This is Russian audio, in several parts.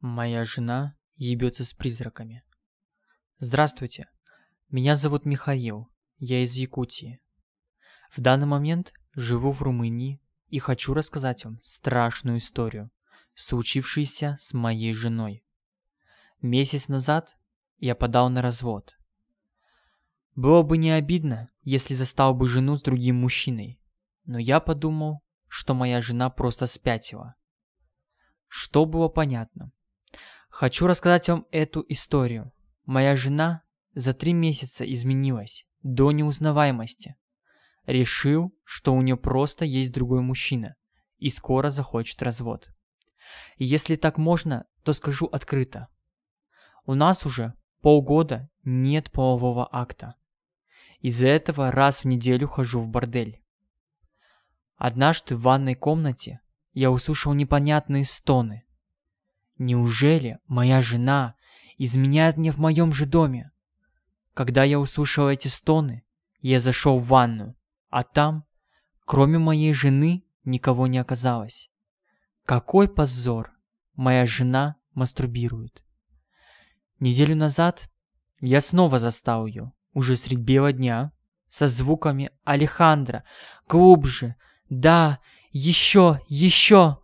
Моя жена ебется с призраками. Здравствуйте, меня зовут Михаил, я из Якутии. В данный момент живу в Румынии и хочу рассказать вам страшную историю, случившуюся с моей женой. Месяц назад я подал на развод. Было бы не обидно, если застал бы жену с другим мужчиной, но я подумал, что моя жена просто спятила. Что было понятно – Хочу рассказать вам эту историю. Моя жена за три месяца изменилась до неузнаваемости. Решил, что у нее просто есть другой мужчина и скоро захочет развод. Если так можно, то скажу открыто. У нас уже полгода нет полового акта. Из-за этого раз в неделю хожу в бордель. Однажды в ванной комнате я услышал непонятные стоны – Неужели моя жена изменяет мне в моем же доме? Когда я услышал эти стоны, я зашел в ванну, а там, кроме моей жены, никого не оказалось. Какой позор! Моя жена мастурбирует. Неделю назад я снова застал ее, уже средь бела дня, со звуками Алехандра, глубже, да, еще, еще.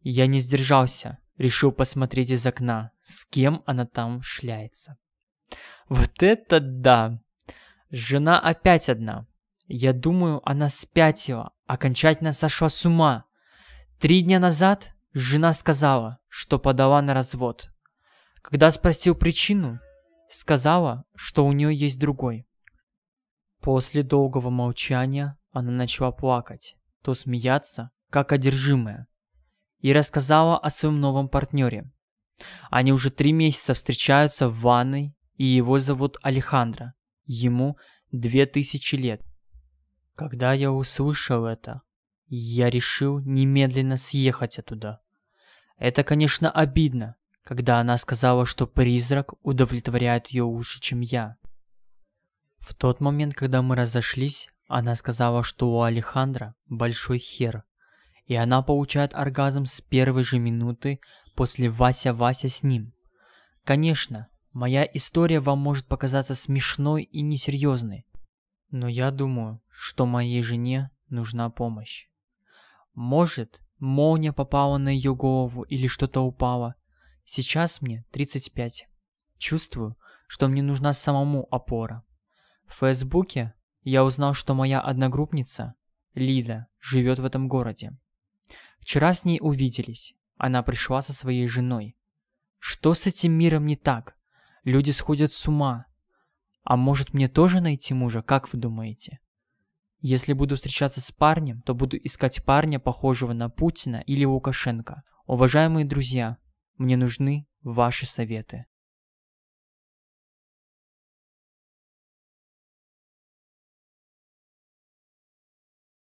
Я не сдержался, решил посмотреть из окна, с кем она там шляется. Вот это да! Жена опять одна. Я думаю, она спятила, окончательно сошла с ума. Три дня назад жена сказала, что подала на развод. Когда спросил причину, сказала, что у нее есть другой. После долгого молчания она начала плакать, то смеяться, как одержимая, и рассказала о своем новом партнере. Они уже три месяца встречаются в ванной, и его зовут Алехандро. Ему две тысячи лет. Когда я услышал это, я решил немедленно съехать оттуда. Это, конечно, обидно, когда она сказала, что призрак удовлетворяет ее лучше, чем я. В тот момент, когда мы разошлись, она сказала, что у Алехандра большой хер, и она получает оргазм с первой же минуты после Вася-Вася с ним. Конечно, моя история вам может показаться смешной и несерьезной, но я думаю, что моей жене нужна помощь. Может, молния попала на ее голову или что-то упало. Сейчас мне 35. Чувствую, что мне нужна самому опора. В Фейсбуке я узнал, что моя одногруппница, Лида, живет в этом городе. Вчера с ней увиделись. Она пришла со своей женой. Что с этим миром не так? Люди сходят с ума. А может мне тоже найти мужа, как вы думаете? Если буду встречаться с парнем, то буду искать парня, похожего на Путина или Лукашенко. Уважаемые друзья, мне нужны ваши советы.